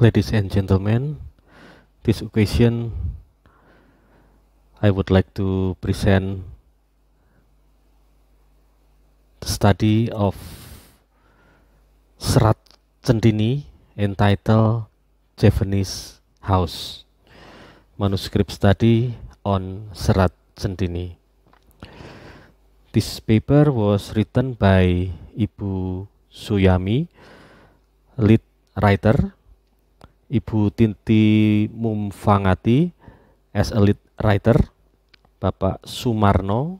Ladies and gentlemen, this occasion I would like to present the study of Serat centini entitled Japanese House Manuscript Study on Serat Centini. This paper was written by Ibu Suyami, lead writer Ibu Tinti Mumfangati as a lead writer, Bapak Sumarno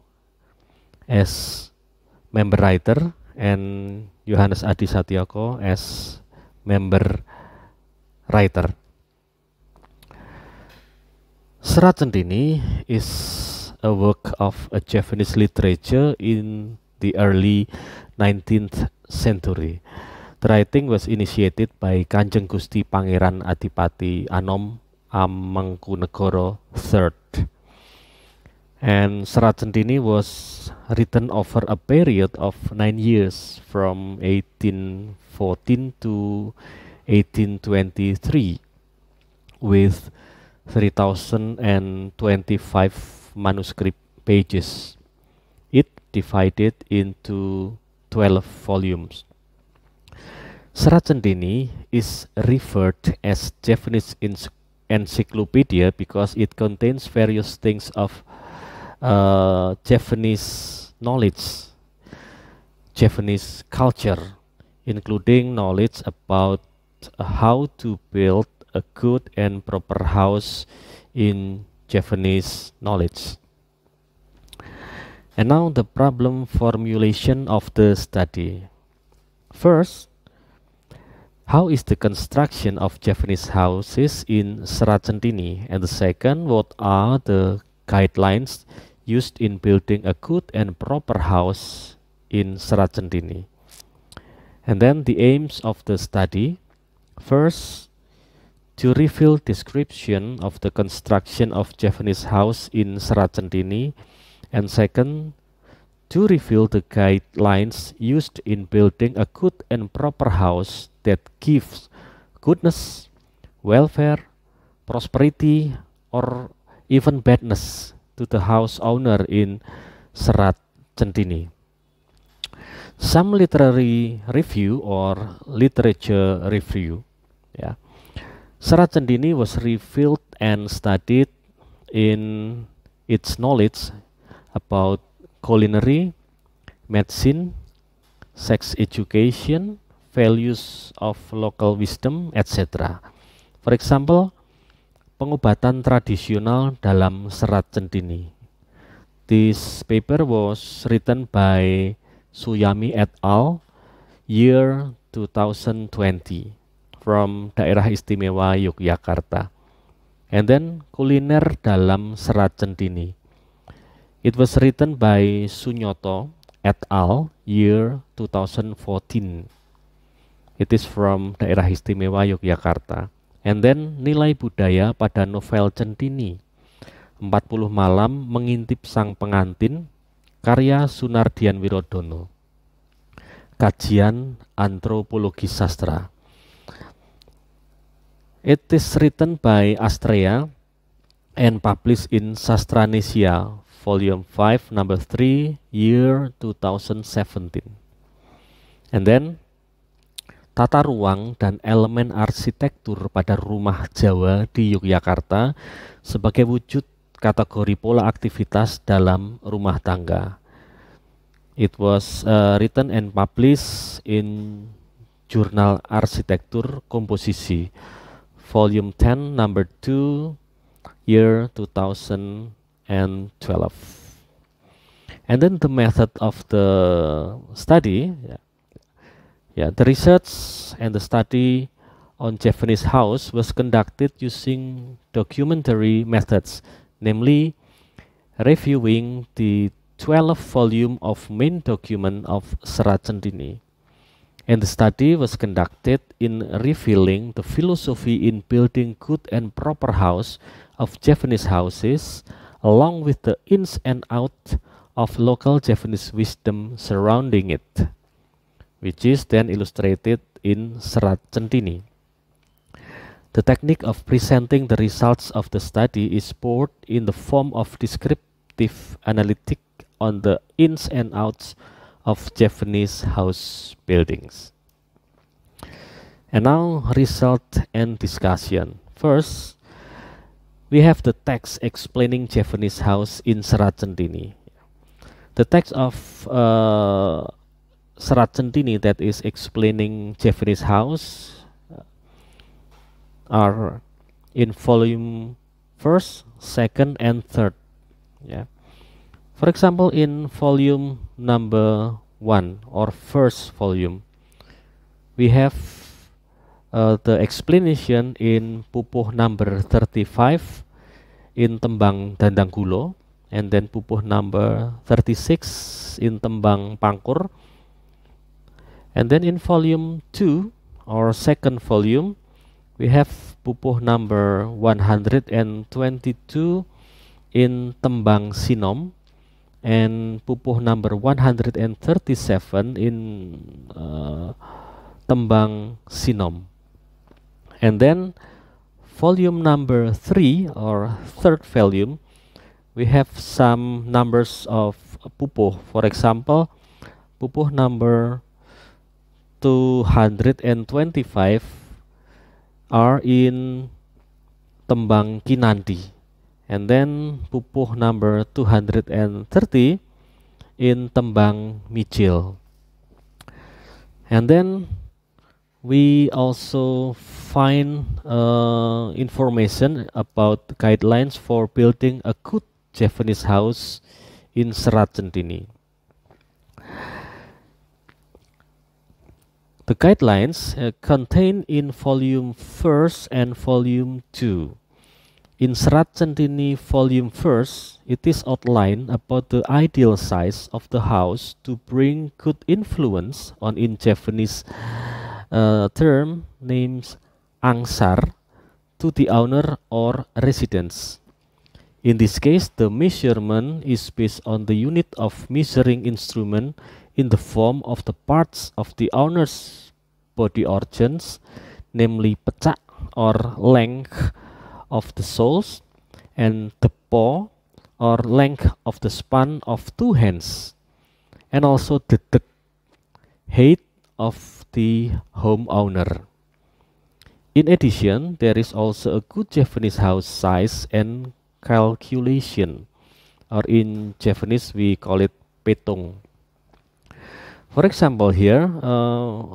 as member writer, and Yohanes Adi Satyoko as member writer. Serat Cendini is a work of a Japanese literature in the early 19th century. The writing was initiated by Kanjeng Gusti Pangeran Adipati Anom Amangkunegoro III. And Serat Sentini was written over a period of nine years from 1814 to 1823 with 3025 manuscript pages. It divided into 12 volumes. Serat Cendini is referred as Japanese encyclopedia because it contains various things of uh, Japanese knowledge, Japanese culture, including knowledge about how to build a good and proper house in Japanese knowledge. And now the problem formulation of the study. First, How is the construction of Japanese houses in Saracentini? And the second, what are the guidelines used in building a good and proper house in Saracentini? And then the aims of the study. First, to reveal description of the construction of Japanese house in Saracentini. And second, to reveal the guidelines used in building a good and proper house that gives goodness, welfare, prosperity, or even badness to the house owner in Serat Centini. Some literary review or literature review. Yeah. Serat Centini was revealed and studied in its knowledge about culinary, medicine, sex education, values of local wisdom, etc. For example, pengobatan tradisional dalam serat centini. This paper was written by Suyami et al. year 2020 from daerah istimewa Yogyakarta. And then kuliner dalam serat centini. It was written by Sunyoto et al. year 2014. It is from daerah istimewa Yogyakarta. And then nilai budaya pada novel Centini 40 malam mengintip sang pengantin karya Sunardian Wirodono. Kajian antropologi sastra. It is written by Astrea and published in Sastranesia volume 5 number 3 year 2017. And then tata ruang dan elemen arsitektur pada rumah Jawa di Yogyakarta sebagai wujud kategori pola aktivitas dalam rumah tangga. It was uh, written and published in Jurnal Arsitektur Komposisi, Volume 10, Number 2, Year 2012. And then the method of the study, yeah. Yeah, the research and the study on Japanese house was conducted using documentary methods, namely reviewing the 12 volume of main document of Saracendini. And the study was conducted in revealing the philosophy in building good and proper house of Japanese houses along with the ins and outs of local Japanese wisdom surrounding it. which is then illustrated in Serat Centini. The technique of presenting the results of the study is poured in the form of descriptive analytic on the ins and outs of Japanese house buildings. And now result and discussion. First, we have the text explaining Japanese house in Centini. The text of uh, Serat Centini that is explaining Jeffrey's house uh, are in volume first, second, and third. Yeah. For example, in volume number one or first volume, we have uh, the explanation in pupuh number 35 in tembang dandang gulo and then pupuh number 36 in tembang pangkur and then in volume 2 or second volume we have pupuh number 122 in Tembang Sinom and pupuh number 137 in uh, Tembang Sinom and then volume number 3 or third volume we have some numbers of pupuh for example pupuh number 225 are in tembang Kinanti. And then pupuh number 230 in tembang Michil, And then we also find uh, information about guidelines for building a good Japanese house in Serat Centini. The guidelines uh, contained in volume 1st and volume 2. In Serat Centini volume 1st, it is outlined about the ideal size of the house to bring good influence on in Japanese uh, term names angsar to the owner or residents. In this case, the measurement is based on the unit of measuring instrument in the form of the parts of the owner's body organs, namely pecah or length of the soles and the paw or length of the span of two hands, and also the, the height of the homeowner. In addition, there is also a good Japanese house size and calculation, or in Japanese we call it petong. For example, here uh,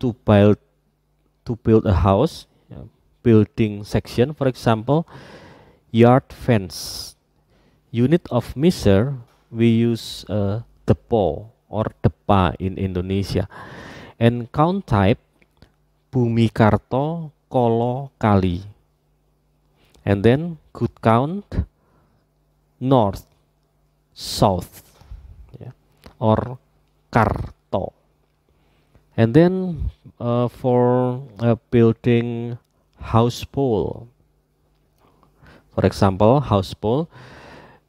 to build to build a house, building section. For example, yard fence. Unit of measure we use uh, or depa in Indonesia, and count type bumi karto kolo kali, and then good count north, south, yeah, or Karto. And then uh, for uh, building house pole, for example, house pole,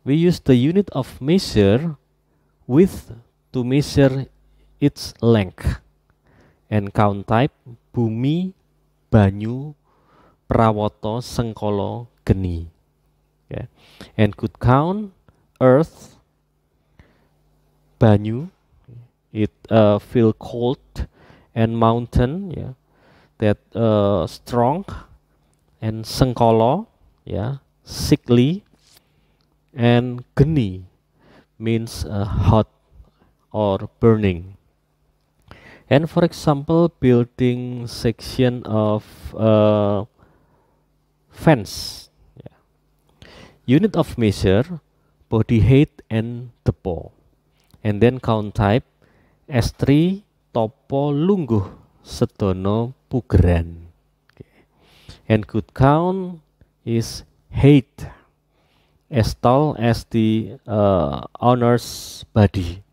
we use the unit of measure width to measure its length and count type bumi, banyu, prawoto, sengkolo, geni. Okay. And could count earth, banyu, it uh, feel cold and mountain yeah that uh, strong and sengkolo yeah sickly and geni means uh, hot or burning and for example building section of uh, fence yeah. unit of measure body height and the pole and then count type estri topo lungguh sedono pugeran. And good count is height as tall as the uh, owner's body.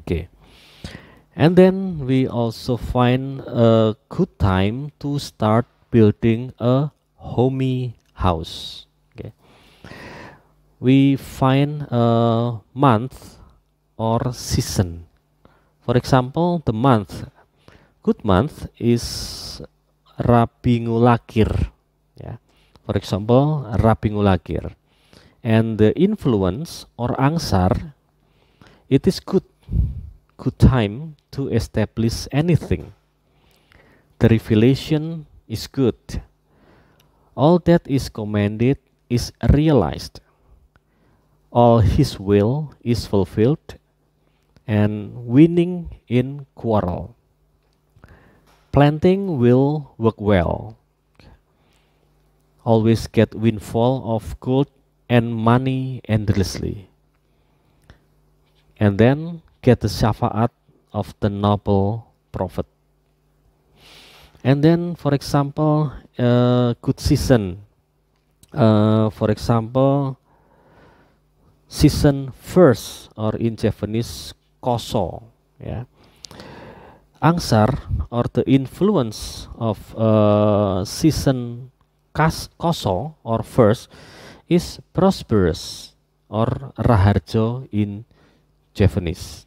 Okay. And then we also find a good time to start building a homey house. Okay. We find a month or season for example, the month. Good month is Rabiul Akhir. Yeah. For example, Rabiul Akhir. And the influence or angsar, it is good, good time to establish anything. The revelation is good. All that is commanded is realized. All his will is fulfilled and winning in quarrel. Planting will work well. Always get windfall of gold and money endlessly. And then get the shafaat of the noble prophet. And then, for example, uh, good season. Uh, for example, season first, or in Japanese, kosong ya angsar or the influence of uh, season kas koso or first is prosperous or raharjo in Japanese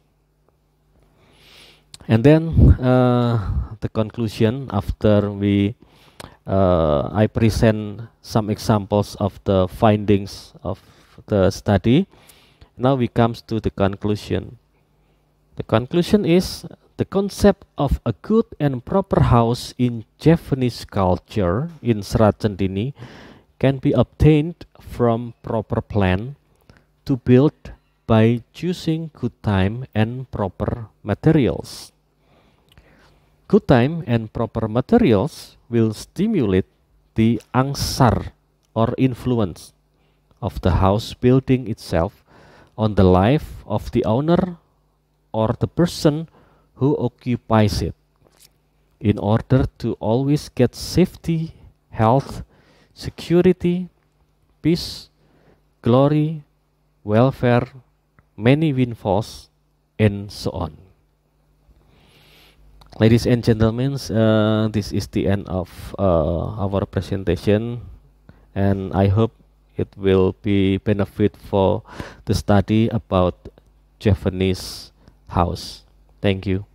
and then uh, the conclusion after we uh, I present some examples of the findings of the study now we comes to the conclusion The conclusion is the concept of a good and proper house in Japanese culture in Sratchandini can be obtained from proper plan to build by choosing good time and proper materials. Good time and proper materials will stimulate the angsar or influence of the house building itself on the life of the owner or the person who occupies it in order to always get safety, health, security, peace, glory, welfare, many windfalls, and so on. Ladies and gentlemen, uh, this is the end of uh, our presentation and I hope it will be benefit for the study about Japanese house. Thank you.